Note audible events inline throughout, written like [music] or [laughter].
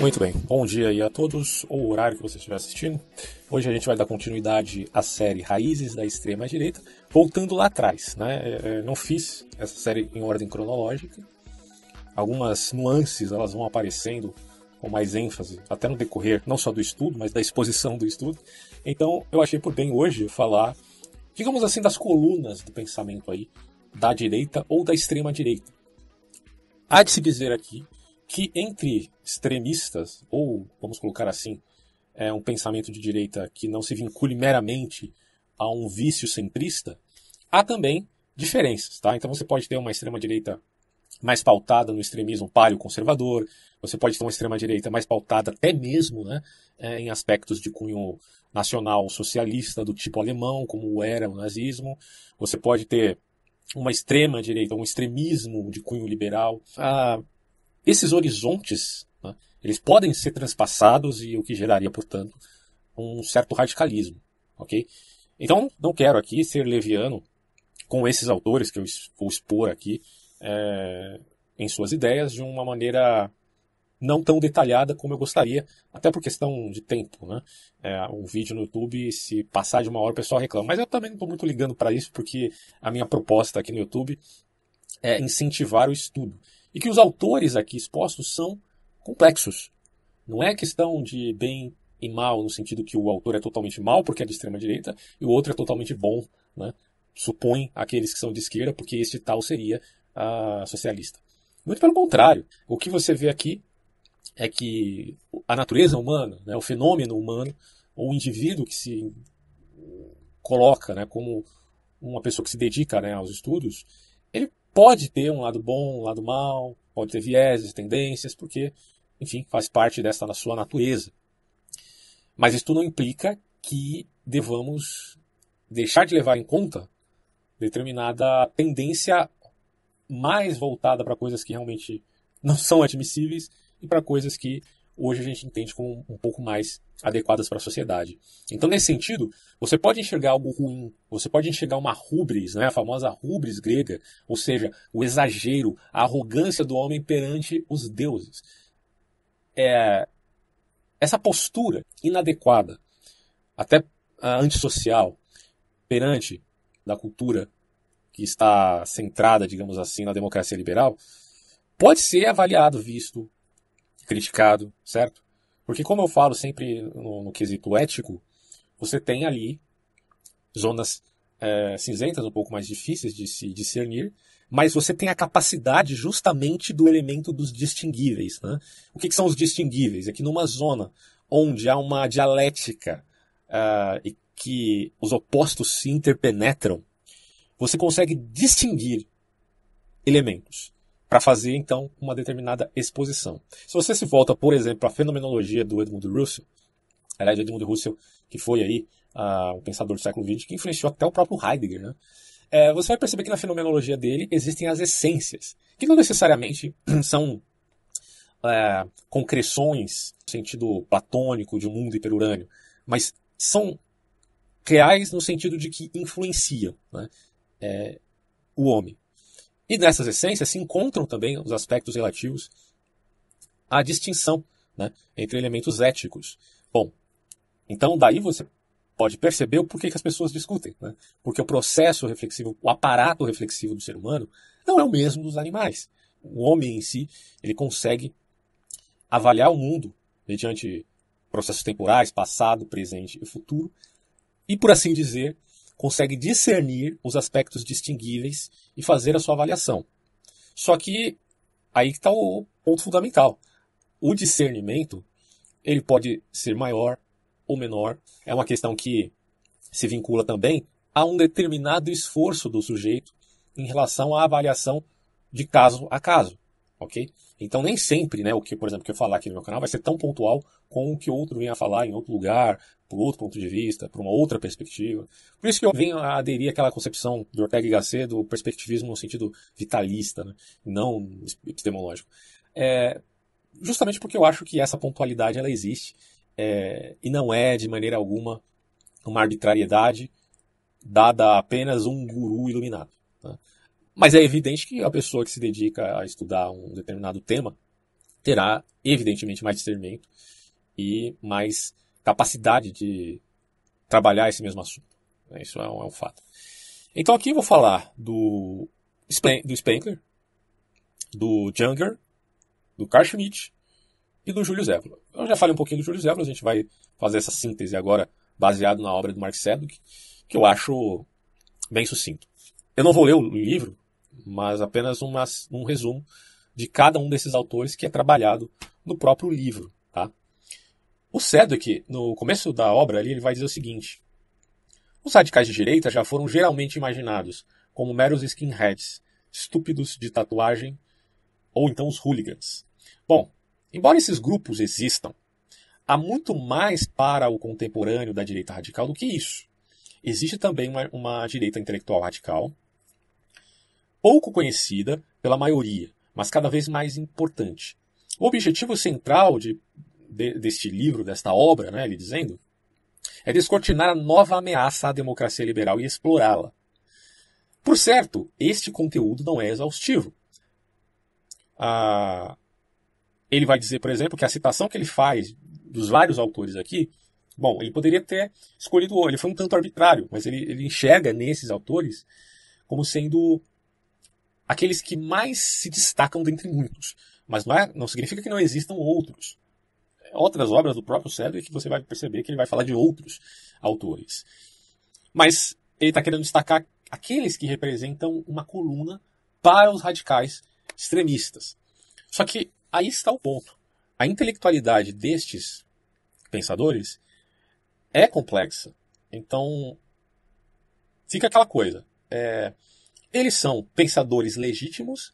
Muito bem, bom dia aí a todos, ou o horário que você estiver assistindo. Hoje a gente vai dar continuidade à série Raízes da Extrema Direita, voltando lá atrás, né? É, é, não fiz essa série em ordem cronológica. Algumas nuances elas vão aparecendo com mais ênfase, até no decorrer não só do estudo, mas da exposição do estudo. Então eu achei por bem hoje falar, digamos assim, das colunas do pensamento aí da direita ou da extrema direita. Há de se dizer aqui que entre extremistas, ou vamos colocar assim, é um pensamento de direita que não se vincule meramente a um vício centrista, há também diferenças, tá? Então você pode ter uma extrema direita mais pautada no extremismo paleoconservador você pode ter uma extrema direita mais pautada até mesmo, né, é, em aspectos de cunho nacional socialista do tipo alemão, como era o nazismo. Você pode ter uma extrema direita, um extremismo de cunho liberal. Ah, esses horizontes né, eles podem ser transpassados e o que geraria, portanto, um certo radicalismo, ok? Então, não quero aqui ser leviano com esses autores que eu vou expor aqui é, em suas ideias de uma maneira não tão detalhada como eu gostaria, até por questão de tempo, né? É, um vídeo no YouTube, se passar de uma hora, o pessoal reclama. Mas eu também não estou muito ligando para isso, porque a minha proposta aqui no YouTube é incentivar o estudo e que os autores aqui expostos são complexos. Não é questão de bem e mal, no sentido que o autor é totalmente mal porque é de extrema direita e o outro é totalmente bom, né? supõe aqueles que são de esquerda, porque este tal seria a socialista. Muito pelo contrário, o que você vê aqui é que a natureza humana, né, o fenômeno humano, ou o indivíduo que se coloca né, como uma pessoa que se dedica né, aos estudos, pode ter um lado bom, um lado mal, pode ter vieses, tendências, porque, enfim, faz parte dessa da sua natureza. Mas isto não implica que devamos deixar de levar em conta determinada tendência mais voltada para coisas que realmente não são admissíveis e para coisas que hoje a gente entende como um pouco mais adequadas para a sociedade. Então, nesse sentido, você pode enxergar algo ruim, você pode enxergar uma rubris, né, a famosa rubris grega, ou seja, o exagero, a arrogância do homem perante os deuses. É, essa postura inadequada, até ah, antissocial, perante da cultura que está centrada, digamos assim, na democracia liberal, pode ser avaliado, visto, criticado, certo? Porque, como eu falo sempre no, no quesito ético, você tem ali zonas é, cinzentas, um pouco mais difíceis de se discernir, mas você tem a capacidade justamente do elemento dos distinguíveis. Né? O que, que são os distinguíveis? É que numa zona onde há uma dialética uh, e que os opostos se interpenetram, você consegue distinguir elementos para fazer então uma determinada exposição. Se você se volta, por exemplo, à fenomenologia do Edmund Russell, aliás, Edmund Russell, que foi aí uh, um pensador do século XX, que influenciou até o próprio Heidegger, né? É, você vai perceber que na fenomenologia dele existem as essências, que não necessariamente [clears throat] são é, concreções no sentido platônico de um mundo hiperurânio, mas são reais no sentido de que influenciam né, é, o homem. E nessas essências se encontram também os aspectos relativos à distinção né, entre elementos éticos. Bom, então daí você pode perceber o porquê que as pessoas discutem. Né? Porque o processo reflexivo, o aparato reflexivo do ser humano, não é o mesmo dos animais. O homem em si, ele consegue avaliar o mundo mediante processos temporais, passado, presente e futuro, e, por assim dizer, consegue discernir os aspectos distinguíveis e fazer a sua avaliação. Só que aí está o ponto fundamental. O discernimento ele pode ser maior ou menor. É uma questão que se vincula também a um determinado esforço do sujeito em relação à avaliação de caso a caso, ok? Então nem sempre, né, o que, por exemplo, que eu falar aqui no meu canal vai ser tão pontual com o que outro venha falar em outro lugar, por outro ponto de vista, por uma outra perspectiva. Por isso que eu venho a aderir àquela concepção de Ortega y Gasset do perspectivismo no sentido vitalista, né, não epistemológico. É, justamente porque eu acho que essa pontualidade ela existe é, e não é de maneira alguma uma arbitrariedade dada a apenas um guru iluminado. Né. Mas é evidente que a pessoa que se dedica a estudar um determinado tema terá, evidentemente, mais discernimento e mais capacidade de trabalhar esse mesmo assunto. Né? Isso é um, é um fato. Então aqui eu vou falar do, Splen do Spengler, do Junger, do Carl Schmitt e do Júlio Zévola. Eu já falei um pouquinho do Júlio Zévola, a gente vai fazer essa síntese agora baseado na obra do Mark Sedgwick, que eu acho bem sucinto. Eu não vou ler o livro, mas apenas uma, um resumo de cada um desses autores que é trabalhado no próprio livro. Tá? O Sedgwick, é no começo da obra, ali, ele vai dizer o seguinte: os radicais de direita já foram geralmente imaginados como meros skinheads, estúpidos de tatuagem, ou então os hooligans. Bom, embora esses grupos existam, há muito mais para o contemporâneo da direita radical do que isso. Existe também uma, uma direita intelectual radical, pouco conhecida pela maioria, mas cada vez mais importante. O objetivo central de, de, deste livro, desta obra, né, ele dizendo, é descortinar a nova ameaça à democracia liberal e explorá-la. Por certo, este conteúdo não é exaustivo. Ah, ele vai dizer, por exemplo, que a citação que ele faz dos vários autores aqui, bom, ele poderia ter escolhido, ele foi um tanto arbitrário, mas ele, ele enxerga nesses autores como sendo aqueles que mais se destacam dentre muitos. Mas não, é, não significa que não existam outros. É, outras obras do próprio Cedric que você vai perceber que ele vai falar de outros autores. Mas ele está querendo destacar aqueles que representam uma coluna para os radicais extremistas. Só que aí está o ponto. A intelectualidade destes pensadores é complexa. Então, fica aquela coisa. É, eles são pensadores legítimos,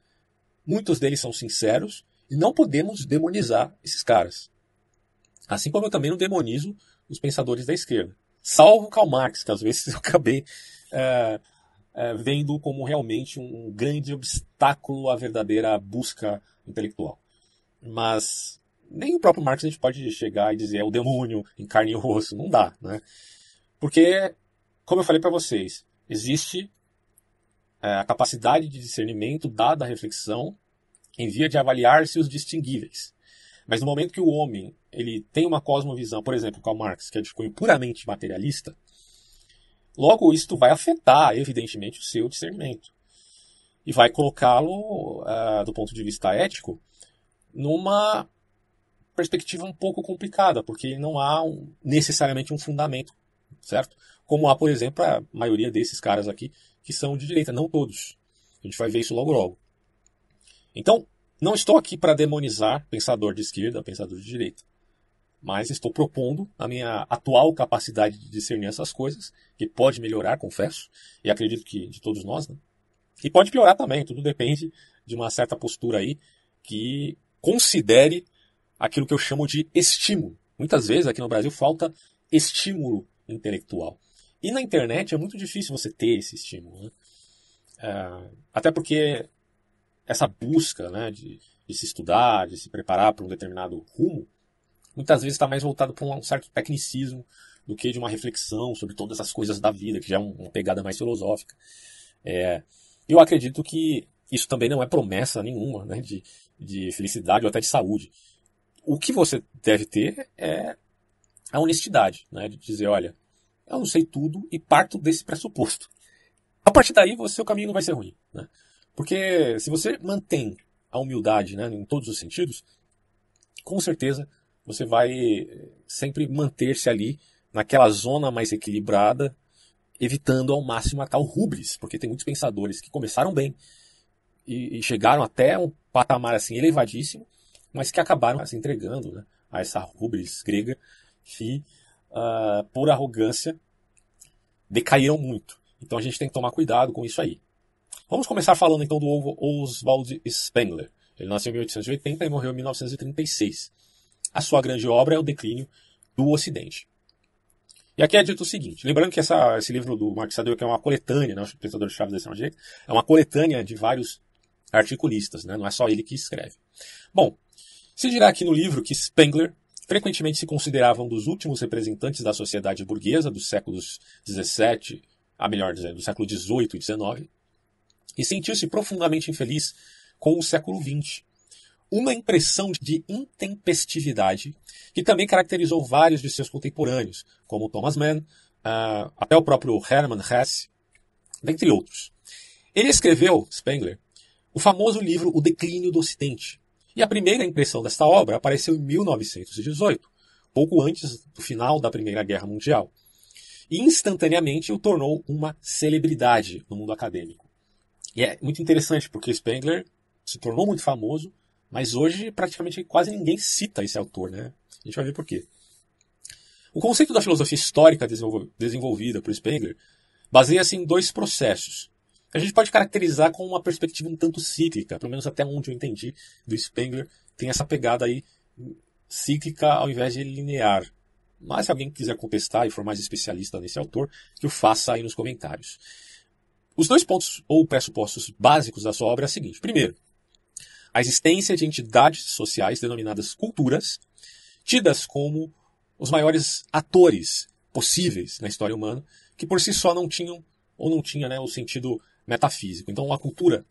muitos deles são sinceros, e não podemos demonizar esses caras. Assim como eu também não demonizo os pensadores da esquerda. Salvo Karl Marx, que às vezes [laughs] eu acabei é, é, vendo como realmente um grande obstáculo à verdadeira busca intelectual. Mas nem o próprio Marx a gente pode chegar e dizer é o demônio em carne e osso. Não dá, né? Porque, como eu falei para vocês, existe é, a capacidade de discernimento dada à reflexão em via de avaliar-se os distinguíveis. Mas no momento que o homem ele tem uma cosmovisão, por exemplo, Karl Marx, que é de cunho puramente materialista, logo isto vai afetar, evidentemente, o seu discernimento. E vai colocá-lo, uh, do ponto de vista ético, numa perspectiva um pouco complicada, porque não há um, necessariamente um fundamento, certo? Como há, por exemplo, a maioria desses caras aqui que são de direita, não todos. A gente vai ver isso logo logo. Então, não estou aqui para demonizar pensador de esquerda, pensador de direita. Mas estou propondo a minha atual capacidade de discernir essas coisas, que pode melhorar, confesso, e acredito que de todos nós, né? E pode piorar também, tudo depende de uma certa postura aí que considere aquilo que eu chamo de estímulo. Muitas vezes aqui no Brasil falta estímulo intelectual. E na internet é muito difícil você ter esse estímulo. Né? É, até porque essa busca né, de, de se estudar, de se preparar para um determinado rumo, muitas vezes está mais voltado para um certo tecnicismo do que de uma reflexão sobre todas as coisas da vida, que já é uma pegada mais filosófica. É, eu acredito que isso também não é promessa nenhuma né, de, de felicidade ou até de saúde. O que você deve ter é a honestidade, né, de dizer, olha, eu não sei tudo e parto desse pressuposto. A partir daí, o seu caminho não vai ser ruim. Né? Porque se você mantém a humildade né, em todos os sentidos, com certeza você vai eh, sempre manter-se ali naquela zona mais equilibrada, evitando ao máximo a tal rubris, porque tem muitos pensadores que começaram bem e, e chegaram até um patamar assim elevadíssimo, mas que acabaram se entregando né, a essa rubris grega que uh, por arrogância, decaíram muito. Então a gente tem que tomar cuidado com isso aí. Vamos começar falando então do Oswald Spengler. Ele nasceu em 1880 e morreu em 1936. A sua grande obra é O Declínio do Ocidente. E aqui é dito o seguinte, lembrando que essa, esse livro do Marx que é uma coletânea, né, o pensador chave da extrema-direita, é uma coletânea de vários articulistas, né, não é só ele que escreve. Bom, se dirá aqui no livro que Spengler frequentemente se consideravam dos últimos representantes da sociedade burguesa dos séculos XVII, a melhor dizendo, do século XVIII e XIX, e sentiu-se profundamente infeliz com o século XX. Uma impressão de intempestividade que também caracterizou vários de seus contemporâneos, como Thomas Mann, uh, até o próprio Hermann Hesse, dentre outros. Ele escreveu, Spengler, o famoso livro O Declínio do Ocidente, e a primeira impressão desta obra apareceu em 1918, pouco antes do final da Primeira Guerra Mundial. E instantaneamente o tornou uma celebridade no mundo acadêmico. E é muito interessante porque Spengler se tornou muito famoso, mas hoje praticamente quase ninguém cita esse autor, né? A gente vai ver por quê. O conceito da filosofia histórica desenvolvida por Spengler baseia-se em dois processos a gente pode caracterizar com uma perspectiva um tanto cíclica, pelo menos até onde eu entendi do Spengler, tem essa pegada aí cíclica ao invés de linear. Mas se alguém quiser contestar e for mais especialista nesse autor, que o faça aí nos comentários. Os dois pontos ou pressupostos básicos da sua obra é o seguinte: primeiro, a existência de entidades sociais denominadas culturas, tidas como os maiores atores possíveis na história humana, que por si só não tinham ou não tinha né, o sentido metafísico. Então, a cultura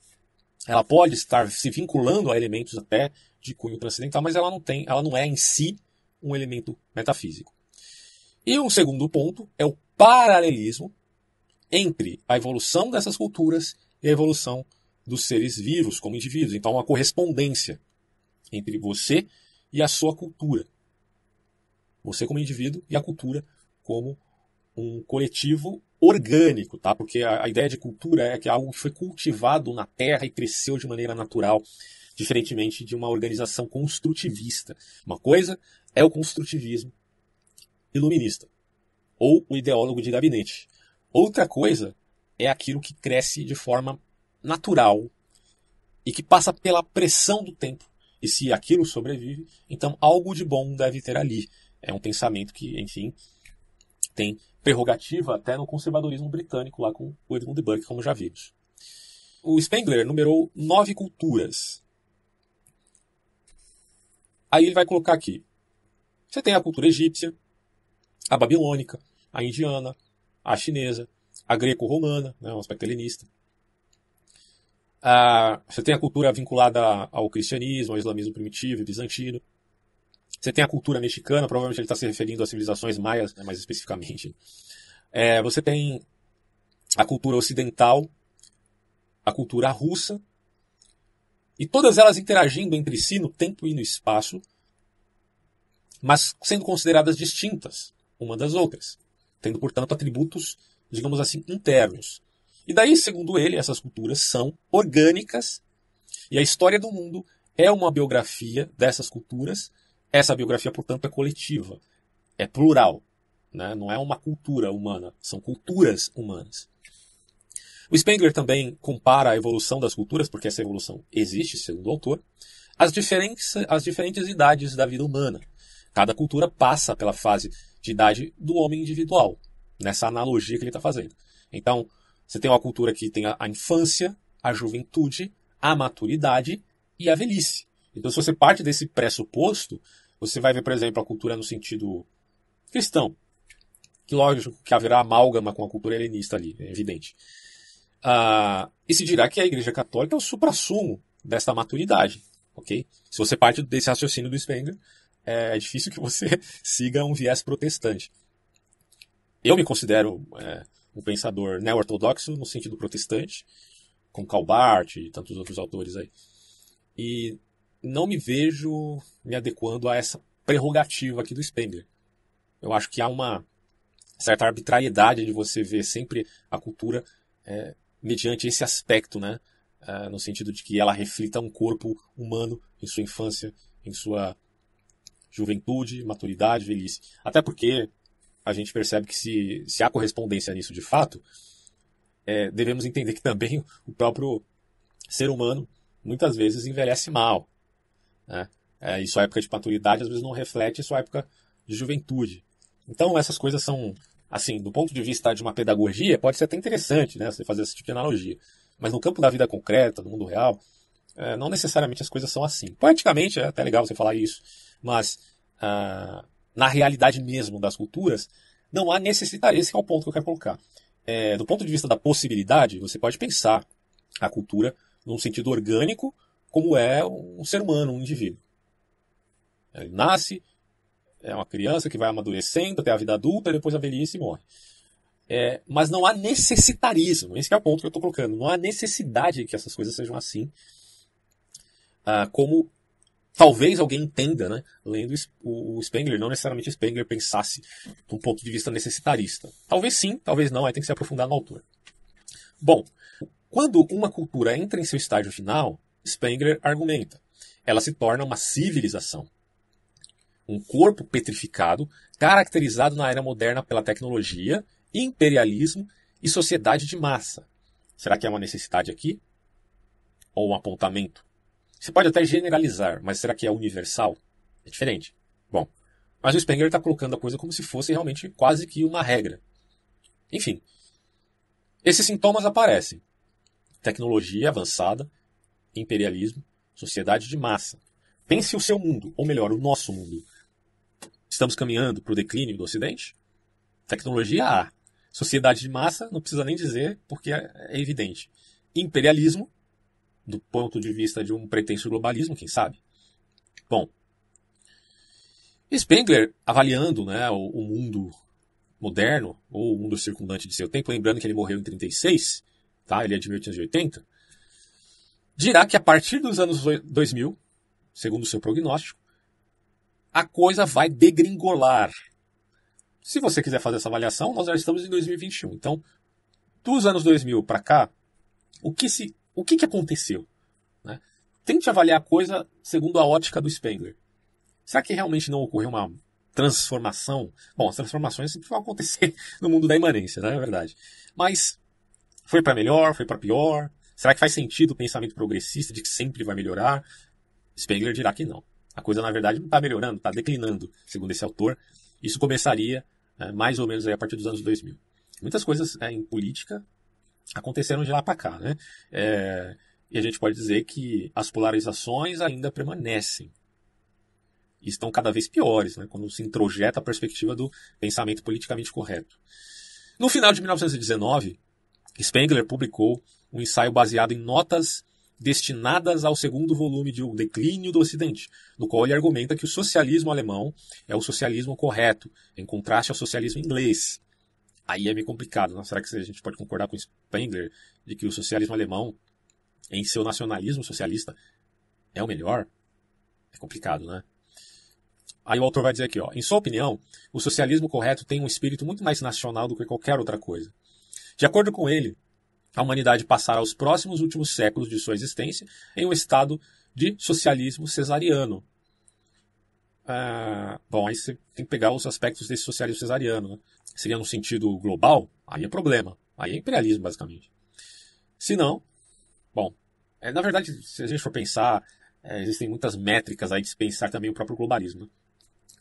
ela pode estar se vinculando a elementos até de cunho transcendental, mas ela não tem, ela não é em si um elemento metafísico. E um segundo ponto é o paralelismo entre a evolução dessas culturas e a evolução dos seres vivos como indivíduos. Então, uma correspondência entre você e a sua cultura. Você como indivíduo e a cultura como um coletivo orgânico, tá? Porque a, a ideia de cultura é que algo foi cultivado na terra e cresceu de maneira natural, diferentemente de uma organização construtivista. Uma coisa é o construtivismo iluminista ou o ideólogo de gabinete. Outra coisa é aquilo que cresce de forma natural e que passa pela pressão do tempo. E se aquilo sobrevive, então algo de bom deve ter ali. É um pensamento que, enfim, tem prerrogativa até no conservadorismo britânico, lá com o Edmund de Burke, como já vimos. O Spengler numerou nove culturas. Aí ele vai colocar aqui. Você tem a cultura egípcia, a babilônica, a indiana, a chinesa, a greco-romana, né, um aspecto helenista. Ah, você tem a cultura vinculada ao cristianismo, ao islamismo primitivo e bizantino. Você tem a cultura mexicana, provavelmente ele está se referindo às civilizações maias, né, mais especificamente. É, você tem a cultura ocidental, a cultura russa, e todas elas interagindo entre si no tempo e no espaço, mas sendo consideradas distintas uma das outras, tendo, portanto, atributos, digamos assim, internos. E daí, segundo ele, essas culturas são orgânicas, e a história do mundo é uma biografia dessas culturas essa biografia, portanto, é coletiva, é plural, né? não é uma cultura humana, são culturas humanas. O Spengler também compara a evolução das culturas, porque essa evolução existe, segundo o autor, às diferentes, diferentes idades da vida humana. Cada cultura passa pela fase de idade do homem individual, nessa analogia que ele está fazendo. Então, você tem uma cultura que tem a, a, infância, a juventude, a maturidade e a velhice. Então, se você parte desse pressuposto, você vai ver, por exemplo, a cultura no sentido cristão, que lógico que haverá amálgama com a cultura helenista ali, é evidente. Ah, e se dirá que a Igreja Católica é o suprassumo desta maturidade, ok? Se você parte desse raciocínio do Spengler, é, é difícil que você [laughs] siga um viés protestante. Eu me considero é, um pensador neo-ortodoxo no sentido protestante, com Calbart e tantos outros autores aí. E não me vejo me adequando a essa prerrogativa aqui do Spengler. Eu acho que há uma certa arbitrariedade de você ver sempre a cultura é, mediante esse aspecto, né? É, no sentido de que ela reflita um corpo humano em sua infância, em sua juventude, maturidade, velhice. Até porque a gente percebe que se, se há correspondência nisso de fato, é, devemos entender que também o próprio ser humano muitas vezes envelhece mal. Né? É, e sua época de maturidade às vezes não reflete sua época de juventude. Então essas coisas são, assim, do ponto de vista de uma pedagogia, pode ser até interessante, né? Você fazer esse tipo de analogia. Mas no campo da vida concreta, do mundo real, é, não necessariamente as coisas são assim. Poeticamente é até legal você falar isso, mas ah, na realidade mesmo das culturas, não há necessidade. Esse é o ponto que eu quero colocar. É, do ponto de vista da possibilidade, você pode pensar a cultura num sentido orgânico como é um ser humano, um indivíduo. Ele nasce, é uma criança que vai amadurecendo até a vida adulta, depois a velhice e morre. É, mas não há necessitarismo, esse é o ponto que eu estou colocando. Não há necessidade que essas coisas sejam assim, ah, como talvez alguém entenda, né? Lendo o Spengler, não necessariamente Spengler pensasse de um ponto de vista necessitarista. Talvez sim, talvez não, aí tem que se aprofundar no autor. Bom, quando uma cultura entra em seu estágio final, Spengler argumenta. Ela se torna uma civilização. Um corpo petrificado, caracterizado na era moderna pela tecnologia, imperialismo e sociedade de massa. Será que é uma necessidade aqui? Ou um apontamento? Você pode até generalizar, mas será que é universal? É diferente. Bom, mas o Spengler está colocando a coisa como se fosse realmente quase que uma regra. Enfim, esses sintomas aparecem. Tecnologia avançada, imperialismo, sociedade de massa. Pense o seu mundo, ou melhor, o nosso mundo. Estamos caminhando para o declínio do Ocidente? Tecnologia A. Sociedade de massa, não precisa nem dizer, porque é, é evidente. Imperialismo, do ponto de vista de um pretenso globalismo, quem sabe? Bom, Spengler, avaliando né, o, o mundo moderno, ou o mundo circundante de seu tempo, lembrando que ele morreu em 36, tá? ele é de 1880, dirá que a partir dos anos 2000, segundo seu prognóstico, a coisa vai degringolar. Se você quiser fazer essa avaliação, nós já estamos em 2021. Então, dos anos 2000 para cá, o que, se, o que, que aconteceu? Né? Tente avaliar a coisa segundo a ótica do Spengler. Será que realmente não ocorreu uma transformação? Bom, as transformações sempre vão acontecer [laughs] no mundo da imanência, né? é verdade. Mas foi para melhor, foi para pior, Será que faz sentido o pensamento progressista de que sempre vai melhorar? Spengler dirá que não. A coisa, na verdade, não está melhorando, está declinando, segundo esse autor. Isso começaria é, mais ou menos a partir dos anos 2000. Muitas coisas é, em política aconteceram de lá para cá, né? É, e a gente pode dizer que as polarizações ainda permanecem e estão cada vez piores, né? Quando se introjeta a perspectiva do pensamento politicamente correto. No final de 1919, Spengler publicou um ensaio baseado em notas destinadas ao segundo volume de O Declínio do Ocidente, no qual ele argumenta que o socialismo alemão é o socialismo correto, em contraste ao socialismo inglês. Aí é meio complicado, né? será que a gente pode concordar com Spengler de que o socialismo alemão, em seu nacionalismo socialista, é o melhor? É complicado, né? Aí o autor vai dizer aqui, ó, em sua opinião, o socialismo correto tem um espírito muito mais nacional do que qualquer outra coisa. De acordo com ele, a humanidade passará os próximos últimos séculos de sua existência em um estado de socialismo cesariano. Ah, bom, aí você tem que pegar os aspectos desse socialismo cesariano. Né? Seria no sentido global? Aí é problema. Aí é imperialismo, basicamente. Se não, bom, é, na verdade, se a gente for pensar, é, existem muitas métricas aí de se pensar também o próprio globalismo. Né?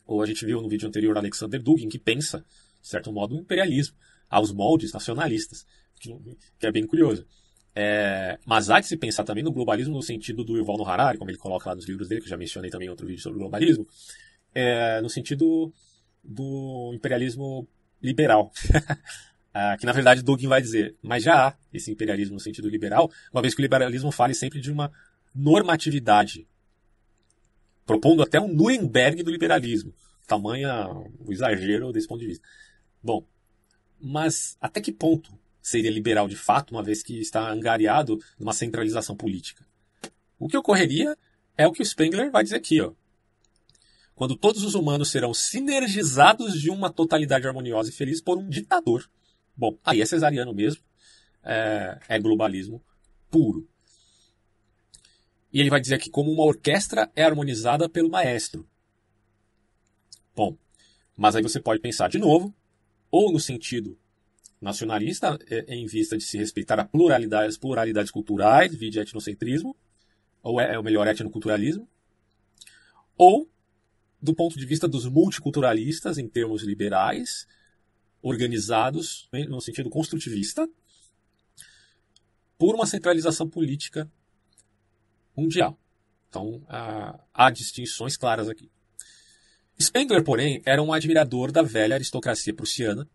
Ou a gente viu no vídeo anterior Alexander Dugin, que pensa, de certo modo, o imperialismo aos moldes nacionalistas que, que é bem curioso. É, mas há de se pensar também no globalismo no sentido do Yuval Noah Harari, como ele coloca lá nos livros dele, que eu já mencionei também em outro vídeo sobre globalismo, é, no sentido do imperialismo liberal. [laughs] Ah, que na verdade Dugin vai dizer, mas já há esse imperialismo no sentido liberal, uma vez que o liberalismo fale sempre de uma normatividade, propondo até um Nuremberg do liberalismo. Tamanha o exagero desse ponto de vista. Bom, mas até que ponto seria liberal de fato, uma vez que está angariado numa centralização política. O que ocorreria é o que o Spengler vai dizer aqui, ó. Quando todos os humanos serão sinergizados de uma totalidade harmoniosa e feliz por um ditador. Bom, aí é cesariano mesmo, é, é globalismo puro. E ele vai dizer que como uma orquestra é harmonizada pelo maestro. Bom, mas aí você pode pensar de novo, ou no sentido nacionalista é, em vista de se respeitar a pluralidade, as pluralidades culturais, vide etnocentrismo, ou, é, é, o melhor, etnoculturalismo, ou do ponto de vista dos multiculturalistas, em termos liberais, organizados né, no sentido construtivista, por uma centralização política mundial. Então, há, há distinções claras aqui. Spengler, porém, era um admirador da velha aristocracia prussiana,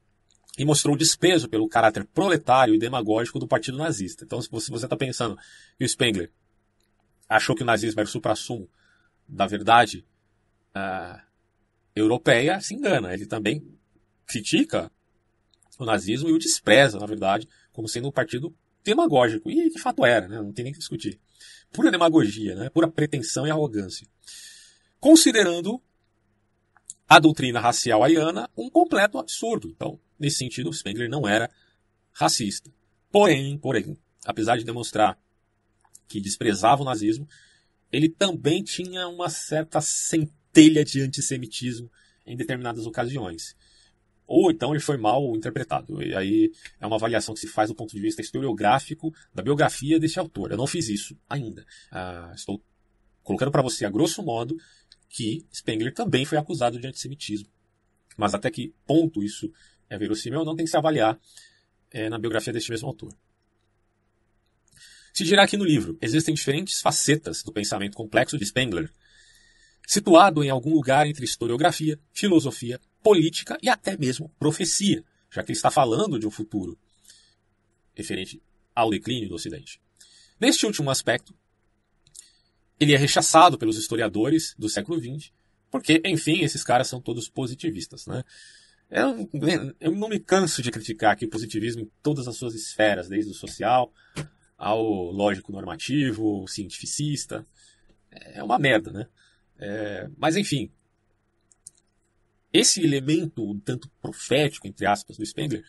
e mostrou o desprezo pelo caráter proletário e demagógico do Partido Nazista. Então, se você está pensando que o Spengler achou que o nazismo era o supra-sumo da verdade uh, europeia, se engana. Ele também critica o nazismo e o despreza, na verdade, como sendo um partido demagógico. E de fato era, né? não tem nem que discutir. Pura demagogia, né? pura pretensão e arrogância. Considerando a doutrina racial aiana um completo absurdo. Então, Nesse sentido, Spengler não era racista. Porém, porém, apesar de demonstrar que desprezava o nazismo, ele também tinha uma certa centelha de antissemitismo em determinadas ocasiões. Ou então ele foi mal interpretado. E aí é uma avaliação que se faz do ponto de vista historiográfico da biografia desse autor. Eu não fiz isso ainda. Ah, estou colocando para você, a grosso modo, que Spengler também foi acusado de antissemitismo. Mas até que ponto isso é verossímil ou não, tem que se avaliar é, na biografia deste mesmo autor. Se girar aqui no livro, existem diferentes facetas do pensamento complexo de Spengler, situado em algum lugar entre historiografia, filosofia, política e até mesmo profecia, já que ele está falando de um futuro referente ao declínio do Ocidente. Neste último aspecto, ele é rechaçado pelos historiadores do século XX, porque, enfim, esses caras são todos positivistas. Né? Eu, eu não me canso de criticar aqui o positivismo em todas as suas esferas, desde o social ao lógico normativo, cientificista. É uma merda, né? É, mas enfim, esse elemento um tanto profético, entre aspas, do Spengler,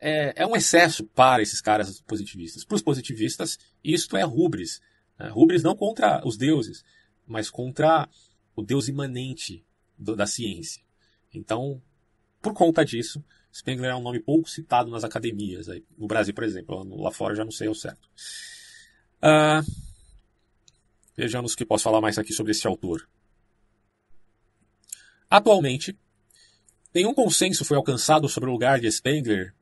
é, é, um excesso para esses caras positivistas. Para os positivistas, isto é rubris. Né? Rubris não contra os deuses, mas contra o deus imanente do, da ciência. Então, por conta disso, Spengler é um nome pouco citado nas academias, aí, no Brasil, por exemplo, lá fora já não sei ao certo. Uh, vejamos o que posso falar mais aqui sobre esse autor. Atualmente, nenhum consenso foi alcançado sobre o lugar de Spengler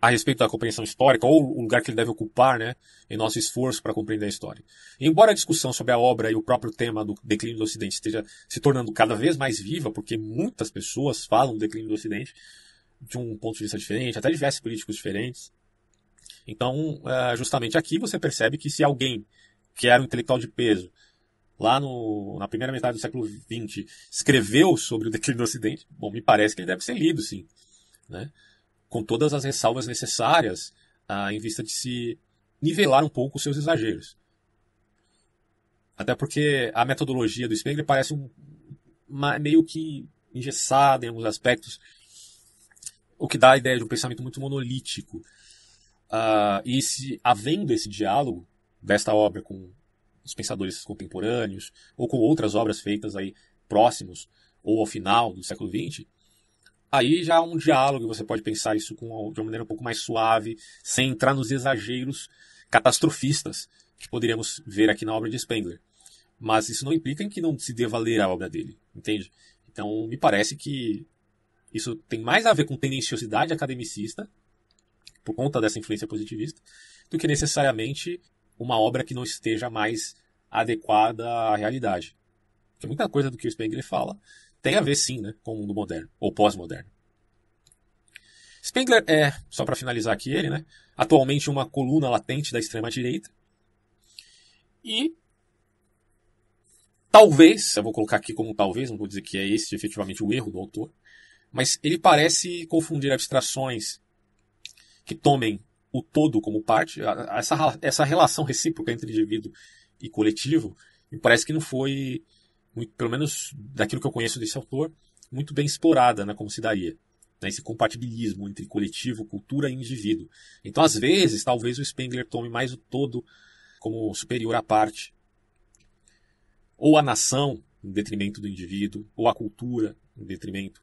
a respeito da compreensão histórica ou o lugar que ele deve ocupar né, em nosso esforço para compreender a história. embora a discussão sobre a obra e o próprio tema do declínio do Ocidente esteja se tornando cada vez mais viva, porque muitas pessoas falam do declínio do Ocidente de um ponto de vista diferente, até de diversos políticos diferentes. Então, é, justamente aqui você percebe que se alguém que era um intelectual de peso lá no, na primeira metade do século XX escreveu sobre o declínio do Ocidente, bom, me parece que ele deve ser lido, sim. Né? com todas as ressalvas necessárias ah, em vista de se nivelar um pouco os seus exageros. Até porque a metodologia do Spengler parece um, uma, meio que engessada em alguns aspectos, o que dá a ideia de um pensamento muito monolítico. Ah, e se, havendo esse diálogo desta obra com os pensadores contemporâneos, ou com outras obras feitas aí próximos, ou ao final do século XX, Aí já há um diálogo, você pode pensar isso com, de uma maneira um pouco mais suave, sem entrar nos exageros catastrofistas que poderíamos ver aqui na obra de Spengler. Mas isso não implica em que não se deva ler a obra dele, entende? Então, me parece que isso tem mais a ver com tendenciosidade academicista, por conta dessa influência positivista, do que necessariamente uma obra que não esteja mais adequada à realidade. Porque muita coisa do que o Spengler fala tem a ver sim né, com o mundo moderno ou pós-moderno. Spengler é, só para finalizar aqui ele, né, atualmente uma coluna latente da extrema-direita. E talvez, eu vou colocar aqui como talvez, não vou dizer que é esse efetivamente o erro do autor, mas ele parece confundir abstrações que tomem o todo como parte, essa, essa relação recíproca entre indivíduo e coletivo, me parece que não foi muito, pelo menos daquilo que eu conheço desse autor, muito bem explorada na né, concidaria. Né, esse compatibilismo entre coletivo, cultura e indivíduo. Então, às vezes, talvez o Spengler tome mais o todo como superior à parte. Ou a nação, em detrimento do indivíduo, ou a cultura, em detrimento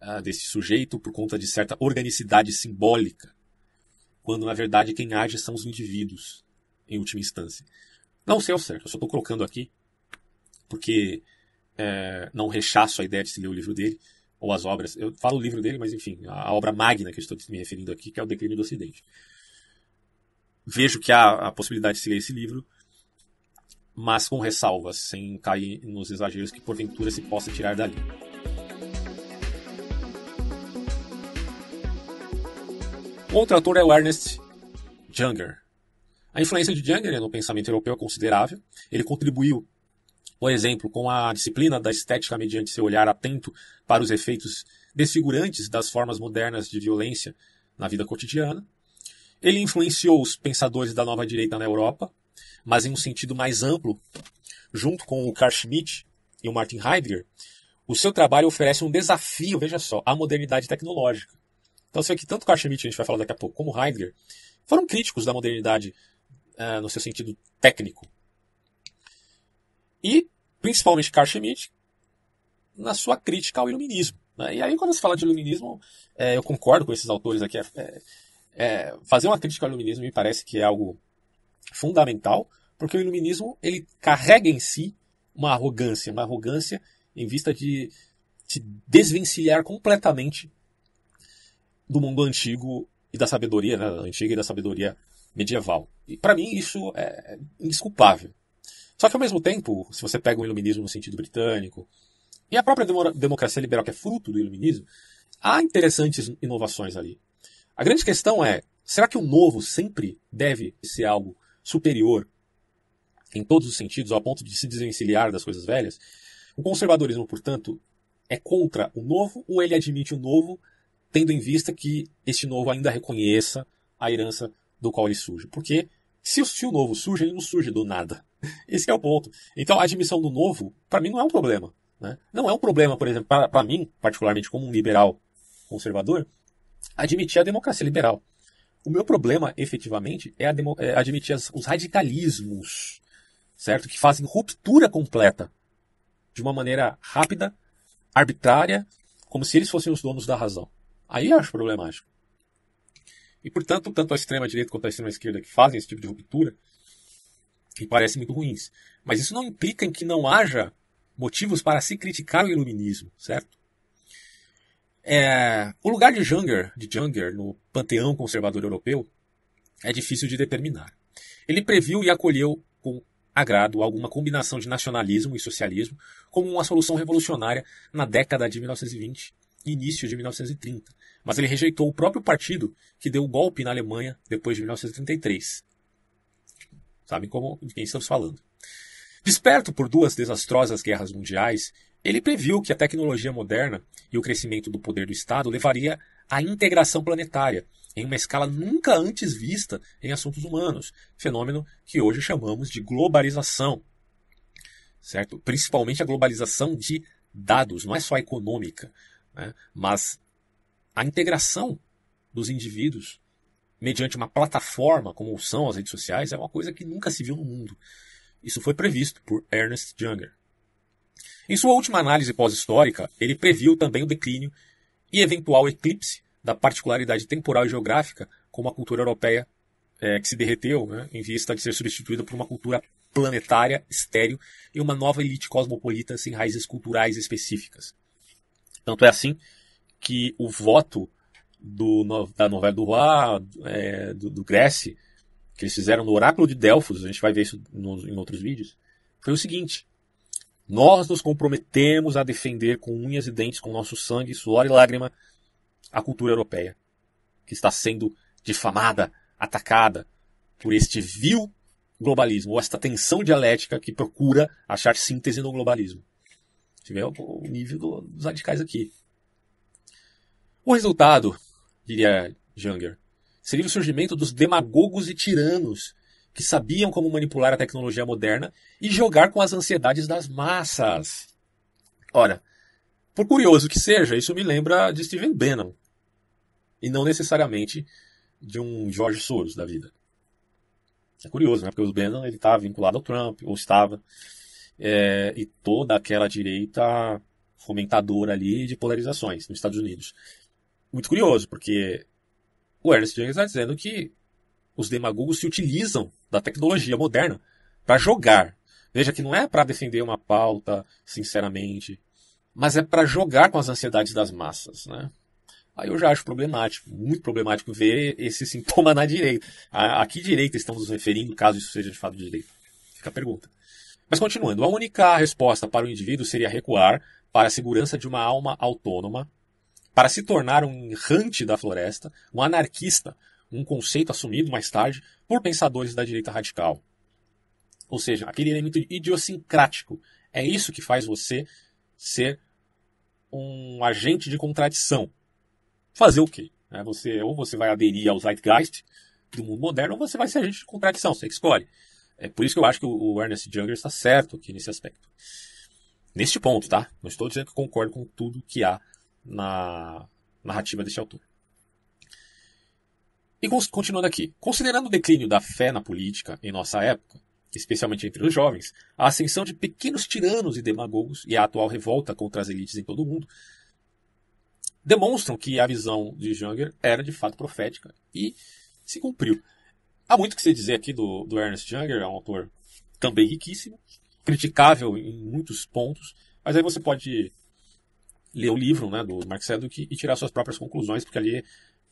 ah, desse sujeito, por conta de certa organicidade simbólica, quando na verdade quem age são os indivíduos, em última instância. Não sei ao certo, eu só estou colocando aqui porque é, não rechaço a ideia de se ler o livro dele, ou as obras. Eu falo o livro dele, mas enfim, a obra magna que eu estou me referindo aqui, que é O Declínio do Ocidente. Vejo que há a possibilidade de se ler esse livro, mas com ressalvas, sem cair nos exageros que porventura se possa tirar dali. Outro autor é o Ernest Junger. A influência de Junger né, no pensamento europeu é considerável. Ele contribuiu por exemplo, com a disciplina da estética mediante seu olhar atento para os efeitos desfigurantes das formas modernas de violência na vida cotidiana. Ele influenciou os pensadores da nova direita na Europa, mas em um sentido mais amplo, junto com o Carl Schmitt e o Martin Heidegger, o seu trabalho oferece um desafio, veja só, à modernidade tecnológica. Então, você vê que tanto Carl Schmitt, a gente vai falar daqui a pouco, como Heidegger, foram críticos da modernidade uh, no seu sentido técnico e principalmente Carl Schmitt na sua crítica ao iluminismo. Né? E aí, quando se fala de iluminismo, é, eu concordo com esses autores aqui. É, é, é, fazer uma crítica ao iluminismo me parece que é algo fundamental, porque o iluminismo ele carrega em si uma arrogância, uma arrogância em vista de se desvencilhar completamente do mundo antigo e da sabedoria né, antiga e da sabedoria medieval. E para mim isso é indesculpável. Só que ao mesmo tempo, se você pega o iluminismo no sentido britânico, e a própria democracia liberal, que é fruto do iluminismo, há interessantes inovações ali. A grande questão é: será que o novo sempre deve ser algo superior em todos os sentidos, ao ponto de se desvencilhar das coisas velhas? O conservadorismo, portanto, é contra o novo ou ele admite o novo, tendo em vista que este novo ainda reconheça a herança do qual ele surge? Porque se o novo surge, ele não surge do nada. [laughs] Esse é o ponto. Então, a admissão do novo, para mim, não é um problema. Né? Não é um problema, por exemplo, para mim, particularmente como um liberal conservador, admitir a democracia liberal. O meu problema, efetivamente, é, demo, é admitir as, os radicalismos, certo? Que fazem ruptura completa de uma maneira rápida, arbitrária, como se eles fossem os donos da razão. Aí eu acho problemático. E, portanto, tanto a extrema-direita quanto a extrema-esquerda que fazem esse tipo de ruptura que parecem muito ruins. Mas isso não implica em que não haja motivos para se criticar o iluminismo, certo? É, o lugar de Junger, de Junger no panteão conservador europeu é difícil de determinar. Ele previu e acolheu com agrado alguma combinação de nacionalismo e socialismo como uma solução revolucionária na década de 1920 e início de 1930, mas ele rejeitou o próprio partido que deu o golpe na Alemanha depois de 1933. Sabe como de quem estamos falando. Desperto por duas desastrosas guerras mundiais, ele previu que a tecnologia moderna e o crescimento do poder do Estado levaria à integração planetária, em uma escala nunca antes vista em assuntos humanos, fenômeno que hoje chamamos de globalização. Certo? Principalmente a globalização de dados, não é só econômica, né? mas a integração dos indivíduos mediante uma plataforma como são as redes sociais é uma coisa que nunca se viu no mundo. Isso foi previsto por Ernest Junger. Em sua última análise pós-histórica, ele previu também o declínio e eventual eclipse da particularidade temporal e geográfica como a cultura europeia é, que se derreteu né, em vista de ser substituída por uma cultura planetária, estéreo e uma nova elite cosmopolita sem raízes culturais específicas. Tanto é assim que o voto do, da novela do Roi, é, do, do Grécia, que eles fizeram no Oráculo de Delfos, a gente vai ver isso no, em outros vídeos, foi o seguinte: nós nos comprometemos a defender com unhas e dentes, com nosso sangue, suor e lágrima, a cultura europeia, que está sendo difamada, atacada por este vil globalismo, ou esta tensão dialética que procura achar síntese no globalismo. Tiver o nível dos radicais aqui. O resultado diria Junger, seria o surgimento dos demagogos e tiranos, que sabiam como manipular a tecnologia moderna e jogar com as ansiedades das massas. Ora, por curioso que seja, isso me lembra de Steven Bannon, e não necessariamente de um George Soros da vida. É curioso, né? Porque o Bannon ele estava tá vinculado ao Trump, ou estava, é, e toda aquela direita fomentadora ali de polarizações nos Estados Unidos muito curioso, porque o Ernest James está dizendo que os demagogos se utilizam da tecnologia moderna para jogar. Veja que não é para defender uma pauta, sinceramente, mas é para jogar com as ansiedades das massas, né? Aí eu já acho problemático, muito problemático ver esse sintoma [laughs] na direita. A, a que direita estamos nos referindo, caso isso seja de fato de direita? Fica a pergunta. Mas continuando, a única resposta para o indivíduo seria recuar para a segurança de uma alma autônoma para se tornar um errante da floresta, um anarquista, um conceito assumido mais tarde por pensadores da direita radical. Ou seja, aquele elemento idiosincrático. É isso que faz você ser um agente de contradição. Fazer o quê? É, você, ou você vai aderir ao zeitgeist do mundo moderno, ou você vai ser agente de contradição. Você escolhe. É por isso que eu acho que o Ernest Junger está certo aqui nesse aspecto. Neste ponto, tá? Não estou dizendo que concordo com tudo que há na narrativa deste autor. E continuando aqui, considerando o declínio da fé na política em nossa época, especialmente entre os jovens, a ascensão de pequenos tiranos e demagogos e a atual revolta contra as elites em todo o mundo, demonstram que a visão de Junger era de fato profética e se cumpriu. Há muito que se dizer aqui do, do Ernest Junger, é um autor também riquíssimo, criticável em muitos pontos, mas aí você pode ler o livro né, do Mark Sedgwick e tirar suas próprias conclusões, porque ali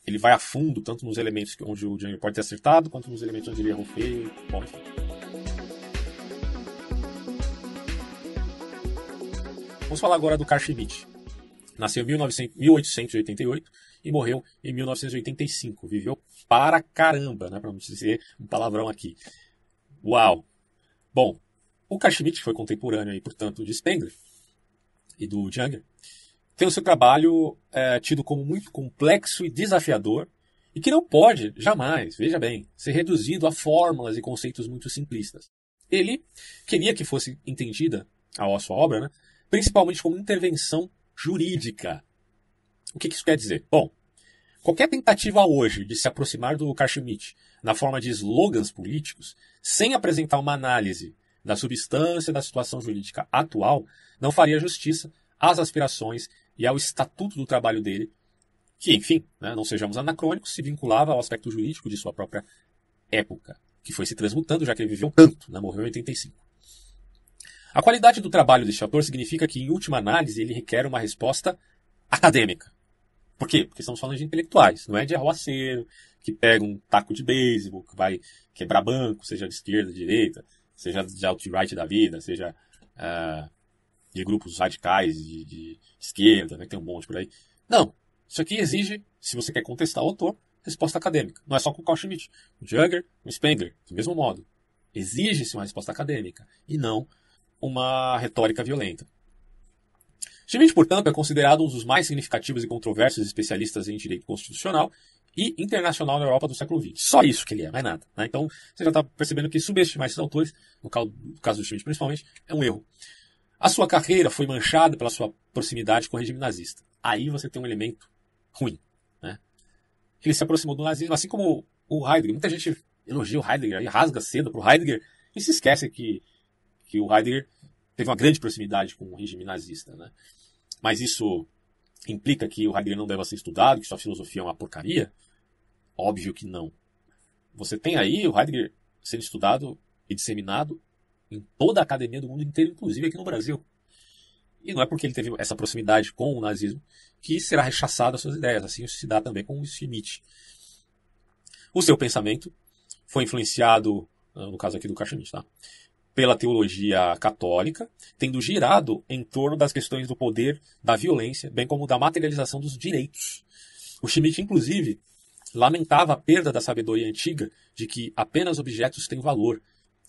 ele vai a fundo, tanto nos elementos onde o Django pode ter acertado, quanto nos elementos onde ele errou feio. Bom, enfim. Vamos falar agora do Carl Schmitt. Nasceu em 1900, 1888 e morreu em 1985. Viveu para caramba, né? Para não dizer um palavrão aqui. Uau! Bom, o Carl Schmitt foi contemporâneo aí, portanto, de Spengler e do Junger tem o seu trabalho é, tido como muito complexo e desafiador e que não pode jamais, veja bem, ser reduzido a fórmulas e conceitos muito simplistas. Ele queria que fosse entendida a sua obra, né, principalmente como intervenção jurídica. O que, isso quer dizer? Bom, Qualquer tentativa hoje de se aproximar do Kashmir na forma de slogans políticos, sem apresentar uma análise da substância da situação jurídica atual, não faria justiça às aspirações e ao estatuto do trabalho dele, que, enfim, né, não sejamos anacrônicos, se vinculava ao aspecto jurídico de sua própria época, que foi se transmutando já que ele viveu tanto, né, morreu em 85. A qualidade do trabalho deste autor significa que, em última análise, ele requer uma resposta acadêmica. Por quê? Porque estamos falando de intelectuais, não é de arruaceiro, que pega um taco de beisebol, que vai quebrar banco, seja de esquerda, de direita, seja de alt-right da vida, seja uh, de grupos radicais, de, de esquerda, né, tem um monte por aí. Não. Isso aqui exige, se você quer contestar o autor, resposta acadêmica. Não é só com o Carl Schmitt, o Jugger, o Spengler, do mesmo modo. Exige-se uma resposta acadêmica e não uma retórica violenta. Schmitt, portanto, é considerado um dos mais significativos e controversos especialistas em direito constitucional e internacional na Europa do século XX. Só isso que ele é, mais nada. Né? Então, você já está percebendo que subestimar esses autores, no caso do Schmitt principalmente, é um erro. A sua carreira foi manchada pela sua proximidade com o regime nazista. Aí você tem um elemento ruim. Né? Ele se aproximou do nazismo, assim como o Heidegger. Muita gente elogia o Heidegger e rasga cedo para o Heidegger e se esquece que, que o Heidegger teve uma grande proximidade com o regime nazista. Né? Mas isso implica que o Heidegger não deva ser estudado, que sua filosofia é uma porcaria? Óbvio que não. Você tem aí o Heidegger sendo estudado e disseminado em toda a academia do mundo inteiro, inclusive aqui no Brasil. E não é porque ele teve essa proximidade com o nazismo que será rechaçado as suas ideias. Assim se dá também com o Schmidt. O seu pensamento foi influenciado, ah, no caso aqui do Kachanich, tá? pela teologia católica, tendo girado em torno das questões do poder, da violência, bem como da materialização dos direitos. O Schmitt, inclusive, lamentava a perda da sabedoria antiga de que apenas objetos têm valor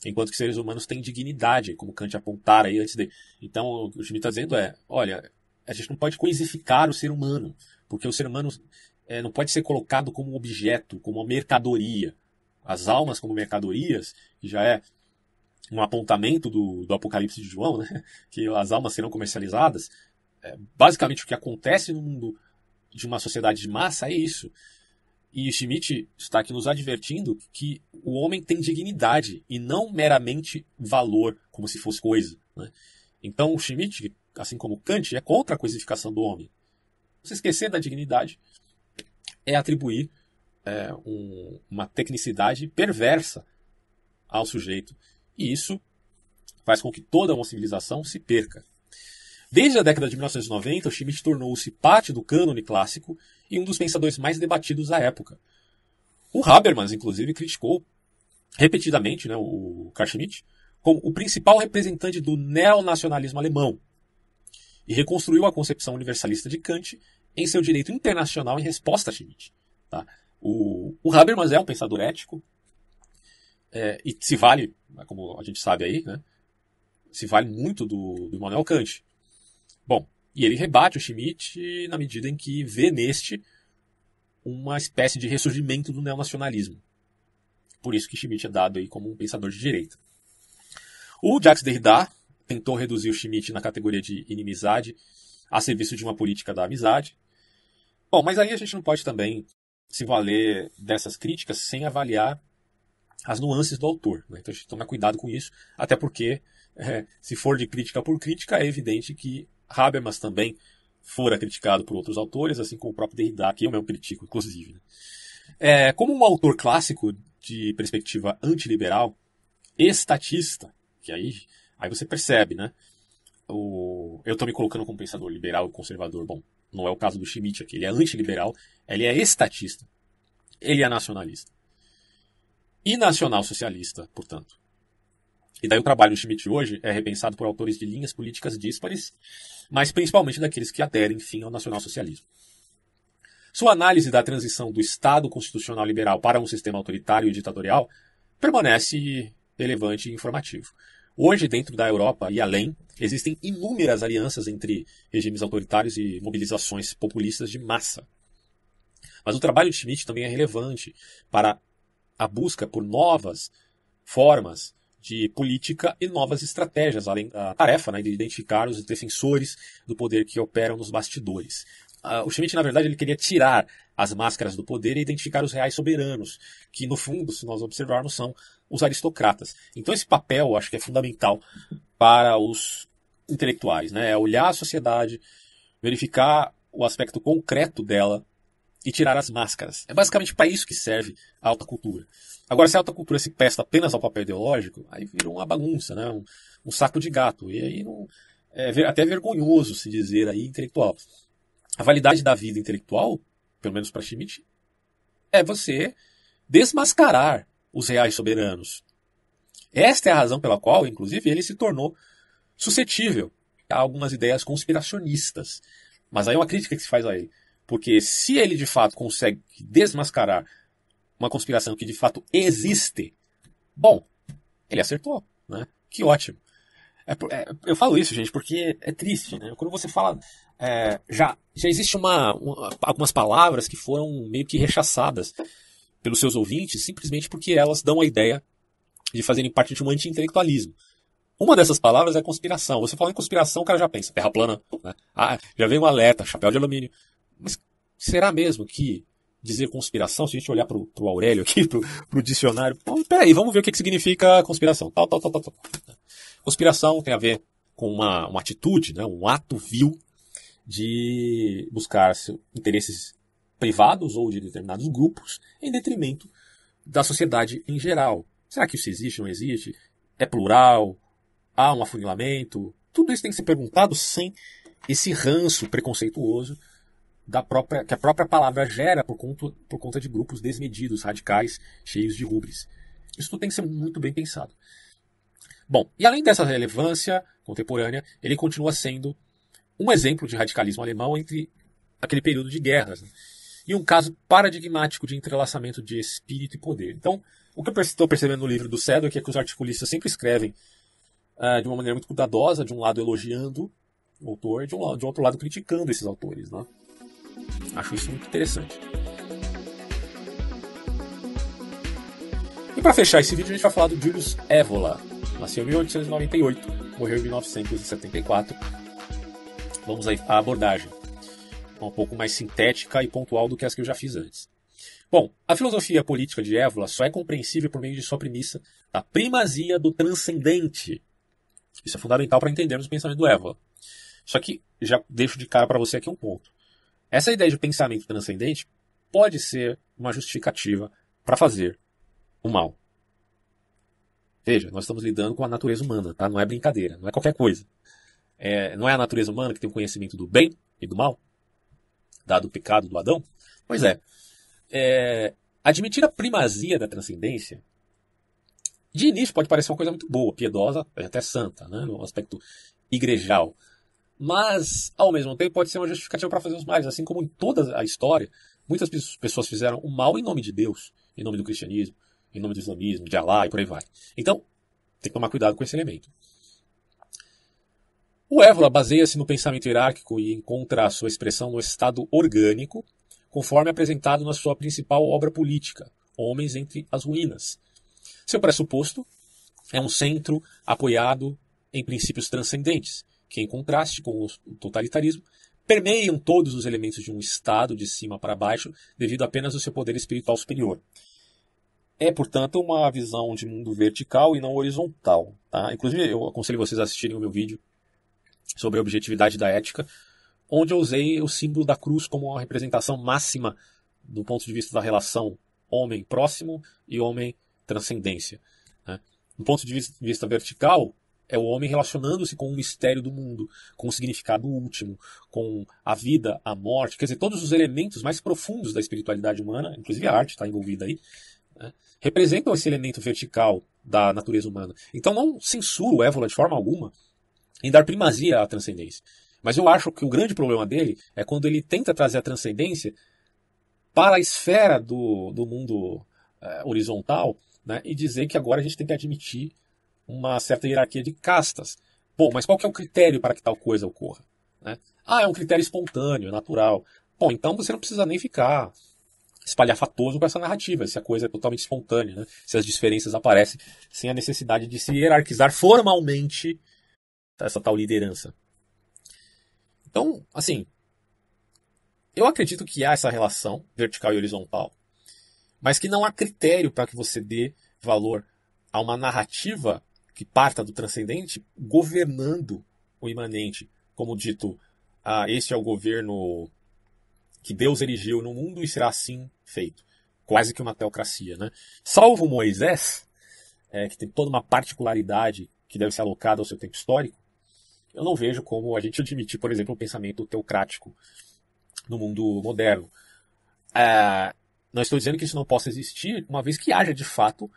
enquanto que seres humanos têm dignidade, como Kant apontara aí antes dele. Então, o que o Schmitt está dizendo é: olha, a gente não pode coisificar o ser humano, porque o ser humano é, não pode ser colocado como objeto, como uma mercadoria. As almas como mercadorias, que já é um apontamento do, do Apocalipse de João, né? [laughs] que as almas serão comercializadas. É, basicamente, o que acontece no mundo de uma sociedade de massa é isso. E Schmidt está aqui nos advertindo que o homem tem dignidade e não meramente valor, como se fosse coisa. Né? Então, o Schmidt, assim como Kant, é contra a coisificação do homem. Se esquecer da dignidade é atribuir é, um, uma tecnicidade perversa ao sujeito. E isso faz com que toda uma civilização se perca. Desde a década de 1990, Schmidt tornou-se parte do cânone clássico e um dos pensadores mais debatidos da época. O Habermas, inclusive, criticou repetidamente né, o Karl Schmitt como o principal representante do neonacionalismo alemão e reconstruiu a concepção universalista de Kant em seu direito internacional em resposta a Schmitt. Tá? O, o, Habermas é um pensador ético é, e se vale, né, como a gente sabe aí, né, se vale muito do, do Immanuel Kant. Bom, e ele rebate o Schmitt na medida em que vê neste uma espécie de ressurgimento do neonacionalismo. Por isso que Schmitt é dado aí como um pensador de direita. O Jacques Derrida tentou reduzir o Schmitt na categoria de inimizade a serviço de uma política da amizade. Bom, mas aí a gente não pode também se valer dessas críticas sem avaliar as nuances do autor. Né? Então a gente toma cuidado com isso, até porque é, [laughs] se for de crítica por crítica, é evidente que Habermas também fora criticado por outros autores, assim como o próprio Derrida, que eu mesmo critico, inclusive. Né? É, como um autor clássico de perspectiva antiliberal, estatista, que aí, aí você percebe, né? O, eu estou me colocando como pensador liberal e conservador. Bom, não é o caso do Schmitt aqui. Ele é antiliberal, ele é estatista, ele é nacionalista. E nacional-socialista, portanto. E daí o trabalho do Schmidt hoje é repensado por autores de linhas políticas díspares, mas principalmente daqueles que aderem, enfim, ao nacionalsocialismo. Sua análise da transição do Estado constitucional liberal para um sistema autoritário e ditatorial permanece relevante e informativo. Hoje, dentro da Europa e além, existem inúmeras alianças entre regimes autoritários e mobilizações populistas de massa. Mas o trabalho de Schmidt também é relevante para a busca por novas formas de política e novas estratégias, além da tarefa né, de identificar os defensores do poder que operam nos bastidores. Ah, o Schmidt, na verdade, ele queria tirar as máscaras do poder e identificar os reais soberanos, que no fundo, se nós observarmos, são os aristocratas. Então esse papel, acho que é fundamental para os intelectuais, né? É olhar a sociedade, verificar o aspecto concreto dela e tirar as máscaras. É basicamente para isso que serve a alta cultura. Agora, se a alta cultura se presta apenas ao papel ideológico, aí vira uma bagunça, né? um, um saco de gato. E aí não, é até vergonhoso se dizer aí intelectual. A validade da vida intelectual, pelo menos para Schmidt, é você desmascarar os reais soberanos. Esta é a razão pela qual, inclusive, ele se tornou suscetível a algumas ideias conspiracionistas. Mas aí é uma crítica que se faz a ele. Porque se ele de fato consegue desmascarar uma conspiração que de fato existe, bom, ele acertou, né? Que ótimo. É, é, eu falo isso, gente, porque é triste, né? Quando você fala. É, já, já existe uma, uma, algumas palavras que foram meio que rechaçadas pelos seus ouvintes simplesmente porque elas dão a ideia de fazerem parte de um anti-intelectualismo. Uma dessas palavras é conspiração. Você fala em conspiração, o cara já pensa, terra plana. Né? Ah, já vem um alerta, chapéu de alumínio. Mas será mesmo que dizer conspiração, se a gente olhar pro, pro Aurélio aqui, [laughs] pro, pro dicionário, pô, peraí, vamos ver o que, que significa conspiração. Tal, tal, tal, tal, tal. Conspiração tem a ver com uma, uma atitude, né, um ato vil de buscar interesses privados ou de determinados grupos em detrimento da sociedade em geral. Será que isso existe ou não existe? É plural? Há um afunilamento? Tudo isso tem que ser perguntado sem esse ranço preconceituoso da própria, que a própria palavra gera por conta, por conta de grupos desmedidos, radicais, cheios de rubres. Isso tudo tem que ser muito bem pensado. Bom, e além dessa relevância contemporânea, ele continua sendo um exemplo de radicalismo alemão entre aquele período de guerras né? e um caso paradigmático de entrelaçamento de espírito e poder. Então, o que eu estou percebendo no livro do Cedo é, é que os articulistas sempre escrevem uh, de uma maneira muito cuidadosa, de um lado elogiando o autor e de um, de outro lado criticando esses autores. Né? Acho isso muito interessante. E para fechar esse vídeo, a gente vai falar do Julius Evola. Nasceu em 1898, morreu em 1974. Vamos aí à abordagem, um pouco mais sintética e pontual do que as que eu já fiz antes. Bom, a filosofia política de Évola só é compreensível por meio de sua premissa da primazia do transcendente. Isso é fundamental para entendermos o pensamento do Évola. Só que já deixo de cara para você aqui um ponto. Essa ideia de pensamento transcendente pode ser uma justificativa para fazer o mal. Veja, nós estamos lidando com a natureza humana, tá? Não é brincadeira, não é qualquer coisa. É, não é a natureza humana que tem o conhecimento do bem e do mal, dado o pecado do Adão? Pois é. é admitir a primazia da transcendência, de início pode parecer uma coisa muito boa, piedosa, até santa, né? No aspecto igrejal. Mas, ao mesmo tempo, pode ser uma justificativa para fazer os males, assim como em toda a história, muitas pessoas fizeram o mal em nome de Deus, em nome do cristianismo, em nome do islamismo, de Allah e por aí vai. Então, tem que tomar cuidado com esse elemento. O Évola baseia-se no pensamento hierárquico e encontra a sua expressão no estado orgânico, conforme apresentado na sua principal obra política, Homens entre as Ruínas. Seu pressuposto é um centro apoiado em princípios transcendentes, que, em contraste com o totalitarismo, permeiam todos os elementos de um Estado de cima para baixo devido apenas ao seu poder espiritual superior. É, portanto, uma visão de mundo vertical e não horizontal. Tá? Inclusive, eu aconselho vocês a assistirem o meu vídeo sobre a objetividade da ética, onde eu usei o símbolo da cruz como uma representação máxima do ponto de vista da relação homem próximo e homem transcendência. Né? Do ponto de vista vertical, é o homem relacionando-se com o mistério do mundo, com o significado último, com a vida, a morte, quer dizer, todos os elementos mais profundos da espiritualidade humana, inclusive a arte está envolvida aí, né, representam esse elemento vertical da natureza humana. Então não censuro Évola de forma alguma em dar primazia à transcendência. Mas eu acho que o grande problema dele é quando ele tenta trazer a transcendência para a esfera do, do mundo é, horizontal né, e dizer que agora a gente tem que admitir uma certa hierarquia de castas. Bom, mas qual que é o critério para que tal coisa ocorra? Né? Ah, é um critério espontâneo, natural. Bom, então você não precisa nem ficar espalhafatoso com essa narrativa, se a coisa é totalmente espontânea, né? se as diferenças aparecem sem a necessidade de se hierarquizar formalmente essa tal liderança. Então, assim, eu acredito que há essa relação vertical e horizontal, mas que não há critério para que você dê valor a uma narrativa que parta do transcendente, governando o imanente. Como dito, ah, este é o governo que Deus erigiu no mundo e será assim feito. Quase que uma teocracia, né? Salvo Moisés, é, que tem toda uma particularidade que deve ser alocada ao seu tempo histórico, eu não vejo como a gente admitir, por exemplo, o um pensamento teocrático no mundo moderno. Ah, não estou dizendo que isso não possa existir, uma vez que haja de fato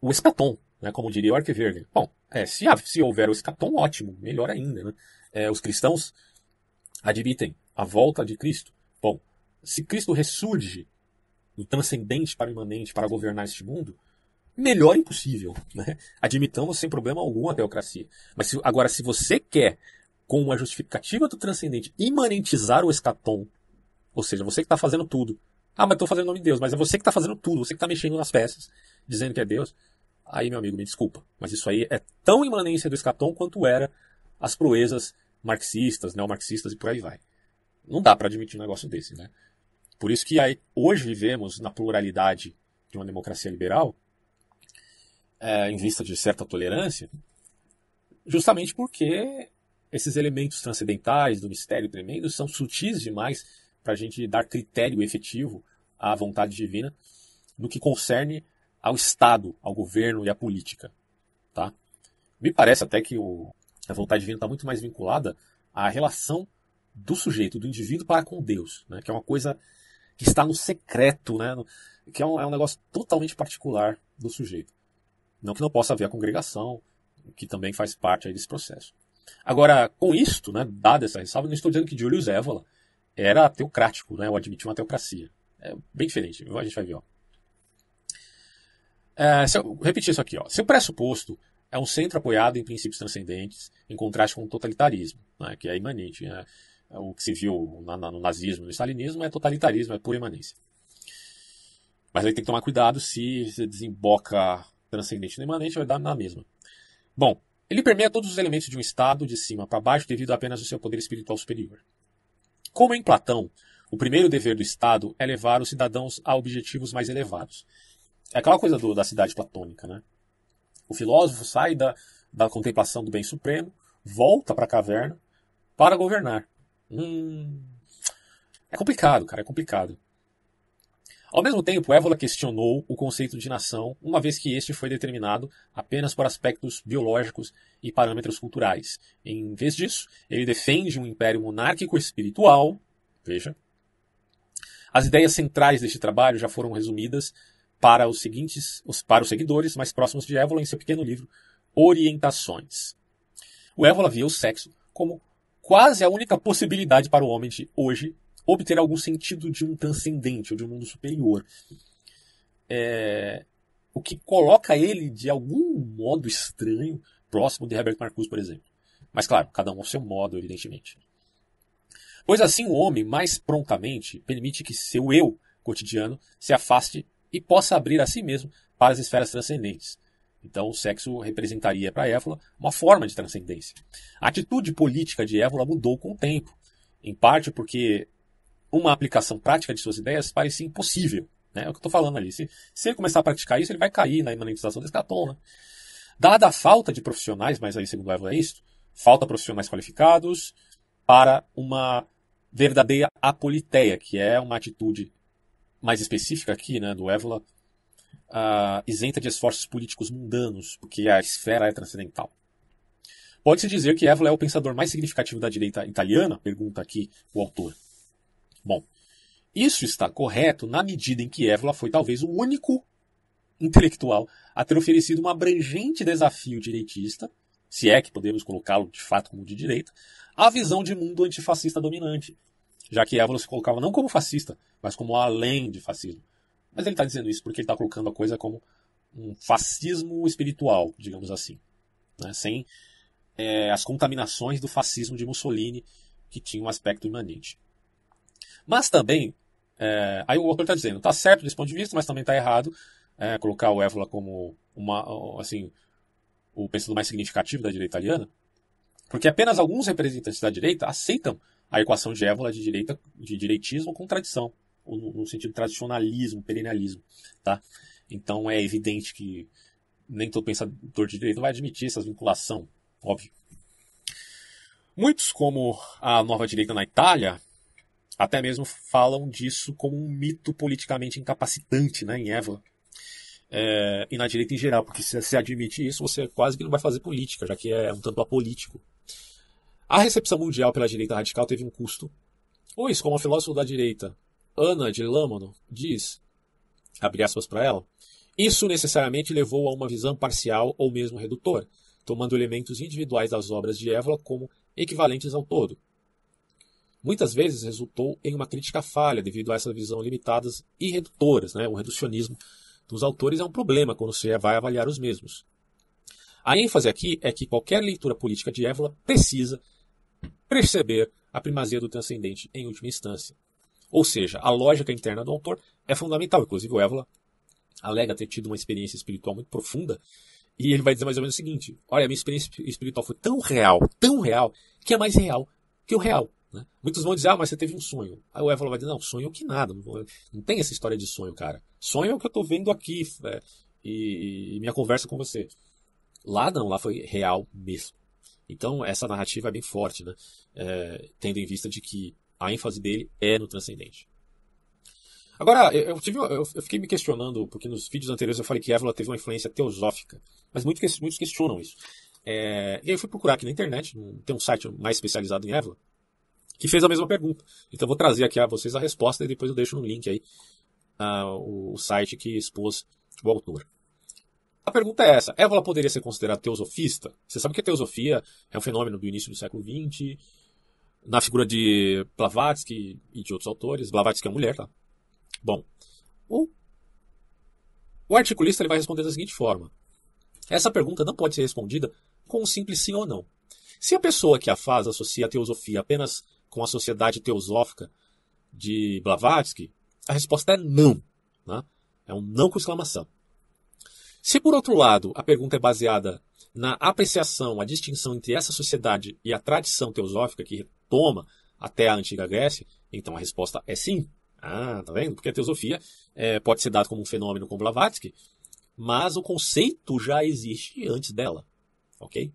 o espeton, né, como diria o Arquiverde. Bom, é, se, se, houver o escatom, ótimo, melhor ainda. Né? É, os cristãos admitem a volta de Cristo. Bom, se Cristo ressurge do transcendente para o imanente para governar este mundo, melhor impossível. Né? Admitamos sem problema algum a teocracia. Mas se, agora, se você quer, com uma justificativa do transcendente, imanentizar o escatom, ou seja, você que está fazendo tudo. Ah, mas estou fazendo o nome de Deus, mas é você que está fazendo tudo, você que está mexendo nas peças, dizendo que é Deus. Aí, meu amigo, me desculpa, mas isso aí é tão imanência do escatom quanto era as proezas marxistas, neomarxistas e por aí vai. Não dá para admitir um negócio desse, né? Por isso que aí, hoje vivemos na pluralidade de uma democracia liberal, é, em vista de certa tolerância, justamente porque esses elementos transcendentais do mistério tremendo são sutis demais para a gente dar critério efetivo à vontade divina no que concerne ao Estado, ao governo e à política. Tá? Me parece até que o, a vontade divina está muito mais vinculada à relação do sujeito, do indivíduo para com Deus, né? que é uma coisa que está no secreto, né? que é um, é um negócio totalmente particular do sujeito. Não que não possa haver a congregação, que também faz parte desse processo. Agora, com isto, né, dada essa ressalva, não estou dizendo que Julius Évola era teocrático, né, ou admitiu uma teocracia. É bem diferente, a gente vai ver. Ó. É, eu, repetir isso aqui. Ó. Seu pressuposto é um centro apoiado em princípios transcendentes, em contraste com o totalitarismo, né, que é imanente. Né? O que se viu na, na, no nazismo, no stalinismo, é totalitarismo, é pura imanência. Mas aí tem que tomar cuidado se você desemboca transcendente no imanente, vai dar na mesma. Bom, ele permeia todos os elementos de um estado de cima para baixo devido apenas ao seu poder espiritual superior. Como em Platão, o primeiro dever do Estado é levar os cidadãos a objetivos mais elevados. É aquela coisa do, da cidade platônica, né? O filósofo sai da, da contemplação do bem supremo, volta para a caverna para governar. Hum, é complicado, cara, é complicado. Ao mesmo tempo, Évola questionou o conceito de nação, uma vez que este foi determinado apenas por aspectos biológicos e parâmetros culturais. Em vez disso, ele defende um império monárquico espiritual, veja, as ideias centrais deste trabalho já foram resumidas para os seguintes, os, para os seguidores mais próximos de Évola em seu pequeno livro Orientações. O Évola via o sexo como quase a única possibilidade para o homem de hoje obter algum sentido de um transcendente ou de um mundo superior. É, o que coloca ele de algum modo estranho próximo de Herbert Marcuse, por exemplo. Mas claro, cada um ao seu modo, evidentemente. Pois assim o homem mais prontamente permite que seu eu cotidiano se afaste e possa abrir a si mesmo para as esferas transcendentes. Então, o sexo representaria para Évola uma forma de transcendência. A atitude política de Évola mudou com o tempo, em parte porque uma aplicação prática de suas ideias parecia impossível. Né? É o que eu estou falando ali. Se, se, ele começar a praticar isso, ele vai cair na imanentização da escatona. Dada a falta de profissionais, mas aí segundo Évola é isso, falta profissionais qualificados para uma verdadeira apoliteia, que é uma atitude mais específica aqui, né, do Évola, uh, isenta de esforços políticos mundanos, porque é a esfera é transcendental. Pode-se dizer que Évola é o pensador mais significativo da direita italiana? Pergunta aqui o autor. Bom, isso está correto na medida em que Évola foi talvez o único intelectual a ter oferecido um abrangente desafio direitista, se é que podemos colocá-lo de fato como de direita, à visão de mundo antifascista dominante, já que Évolo se colocava não como fascista, mas como além de fascismo. Mas ele está dizendo isso porque ele está colocando a coisa como um fascismo espiritual, digamos assim, né? sem é, as contaminações do fascismo de Mussolini, que tinha um aspecto imanente. Mas também, é, aí o autor está dizendo, está certo desse ponto de vista, mas também está errado é, colocar o Évola como uma, assim, o pensador mais significativo da direita italiana, porque apenas alguns representantes da direita aceitam a equação de Évola de, direita, de direitismo com contradição, no sentido tradicionalismo, perennialismo. Tá? Então é evidente que nem todo pensador de direita vai admitir essa vinculação, óbvio. Muitos, como a nova direita na Itália, até mesmo falam disso como um mito politicamente incapacitante né, em Évola. É, e na direita em geral, porque se você admite isso, você quase que não vai fazer política, já que é um tanto apolítico. A recepção mundial pela direita radical teve um custo, pois, como a filósofa da direita Ana de Lamano diz, abre aspas para ela, isso necessariamente levou a uma visão parcial ou mesmo redutora, tomando elementos individuais das obras de Évola como equivalentes ao todo. Muitas vezes resultou em uma crítica falha devido a essa visão limitadas e redutoras. Né? O reducionismo dos autores é um problema quando você vai avaliar os mesmos. A ênfase aqui é que qualquer leitura política de Évola precisa perceber a primazia do transcendente em última instância. Ou seja, a lógica interna do autor é fundamental. Inclusive, o Évola alega ter tido uma experiência espiritual muito profunda e ele vai dizer mais ou menos o seguinte: Olha, a minha experiência espiritual foi tão real, tão real, que é mais real que o real. Né? Muitos vão dizer, ah, mas você teve um sonho. Aí o Évola vai dizer, não, sonho que nada. Não tem essa história de sonho, cara. Sonho é o que eu estou vendo aqui é, e, e minha conversa com você. Lá não, lá foi real mesmo. Então, essa narrativa é bem forte, né? É, tendo em vista de que a ênfase dele é no transcendente. Agora, eu, tive, eu, fiquei me questionando, porque nos vídeos anteriores eu falei que Évola teve uma influência teosófica, mas muitos, muitos questionam isso. É, e aí eu fui procurar aqui na internet, tem um site mais especializado em Évola, que fez a mesma pergunta. Então eu vou trazer aqui a vocês a resposta e depois eu deixo no link aí uh, o, o site que expôs o autor. A pergunta é essa: Évola poderia ser considerada teosofista? Você sabe que a teosofia é um fenômeno do início do século XX, na figura de Blavatsky e de outros autores. Blavatsky é mulher, tá? Bom, o, o articulista ele vai responder da seguinte forma: Essa pergunta não pode ser respondida com um simples sim ou não. Se a pessoa que a faz associa a teosofia apenas com a sociedade teosófica de Blavatsky, a resposta é não. Né? É um não com exclamação. Se por outro lado a pergunta é baseada na apreciação, a distinção entre essa sociedade e a tradição teosófica que retoma até a antiga Grécia, então a resposta é sim. Ah, tá vendo? Porque a teosofia é, pode ser dada como um fenômeno como Blavatsky, mas o conceito já existe antes dela, ok?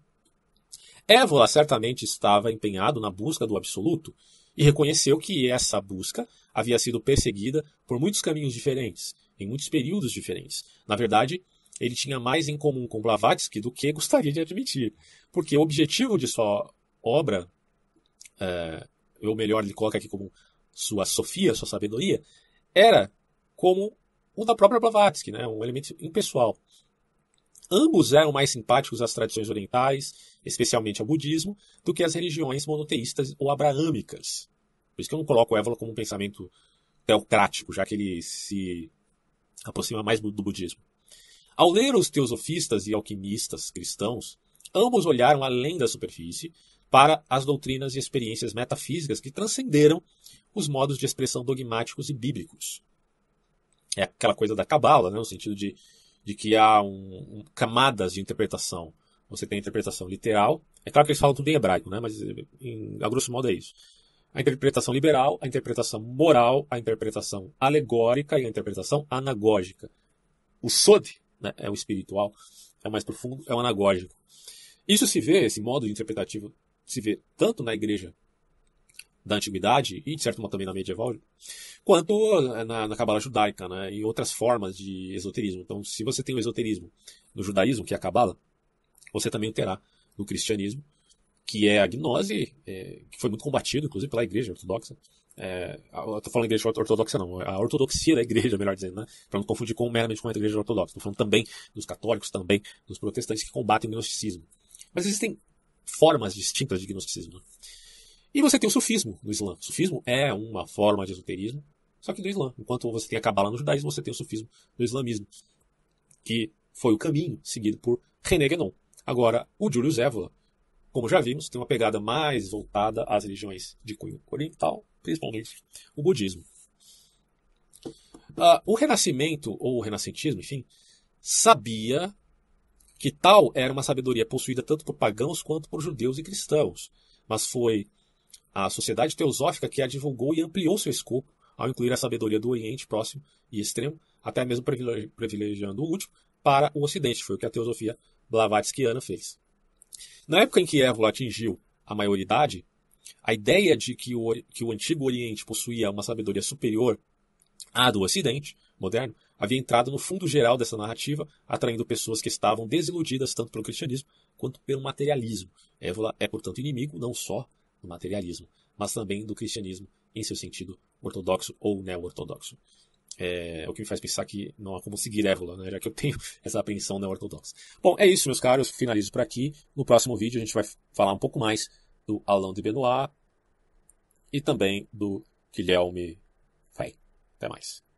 Évola certamente estava empenhado na busca do absoluto e reconheceu que essa busca havia sido perseguida por muitos caminhos diferentes, em muitos períodos diferentes. Na verdade, ele tinha mais em comum com Blavatsky do que gostaria de admitir. Porque o objetivo de sua obra, é, ou melhor, ele coloca aqui como sua sofia, sua sabedoria, era como o da própria Blavatsky, né, um elemento impessoal. Ambos eram mais simpáticos às tradições orientais, especialmente ao budismo, do que às religiões monoteístas ou abraâmicas. Por isso que eu não coloco o Évola como um pensamento teocrático, já que ele se aproxima mais do budismo. Ao ler os teosofistas e alquimistas cristãos, ambos olharam além da superfície para as doutrinas e experiências metafísicas que transcenderam os modos de expressão dogmáticos e bíblicos. É aquela coisa da cabala, né, no sentido de, de que há um, um, camadas de interpretação. Você tem a interpretação literal, é claro que eles falam tudo em hebraico, né, mas em, a grosso modo é isso. A interpretação liberal, a interpretação moral, a interpretação alegórica e a interpretação anagógica. O Sod, né? é um espiritual, é mais profundo, é um anagógico. Isso se vê, esse modo interpretativo, se vê tanto na igreja da antiguidade e, de certo modo, também na medieval, quanto na, na cabala judaica né? e outras formas de esoterismo. Então, se você tem o esoterismo no judaísmo, que é a cabala, você também o terá no cristianismo, que é a gnose, é, que foi muito combatido, inclusive, pela igreja ortodoxa. É, eu tô falando igreja ortodoxa não, a ortodoxia da igreja, melhor dizendo, né? Para não confundir com meramente com a igreja ortodoxa. Estou falando também dos católicos, também dos protestantes que combatem o gnosticismo. Mas existem formas distintas de gnosticismo. Né? E você tem o sufismo no Islã. O sufismo é uma forma de esoterismo, só que do Islã. Enquanto você tem a cabala no judaísmo, você tem o sufismo no islamismo, que foi o caminho seguido por René Guénon. Agora, o Júlio Evola, como já vimos, tem uma pegada mais voltada às religiões de cunho oriental, principalmente o budismo. Uh, o Renascimento, ou o Renascentismo, enfim, sabia que tal era uma sabedoria possuída tanto por pagãos quanto por judeus e cristãos, mas foi a sociedade teosófica que a divulgou e ampliou seu escopo ao incluir a sabedoria do Oriente Próximo e Extremo, até mesmo privilegiando o último, para o Ocidente. Foi o que a teosofia blavatskiana fez. Na época em que Évola atingiu a maioridade, a ideia de que o, que o Antigo Oriente possuía uma sabedoria superior à do Ocidente moderno havia entrado no fundo geral dessa narrativa, atraindo pessoas que estavam desiludidas tanto pelo cristianismo quanto pelo materialismo. Évola é, portanto, inimigo não só do materialismo, mas também do cristianismo em seu sentido ortodoxo ou neo-ortodoxo. É, o que me faz pensar que não há como seguir Évola, né, já que eu tenho [laughs] essa apreensão neo-ortodoxa. Bom, é isso, meus caros. Finalizo por aqui. No próximo vídeo a gente vai falar um pouco mais do Alain de Benoit e também do Guilherme Fay. Até mais.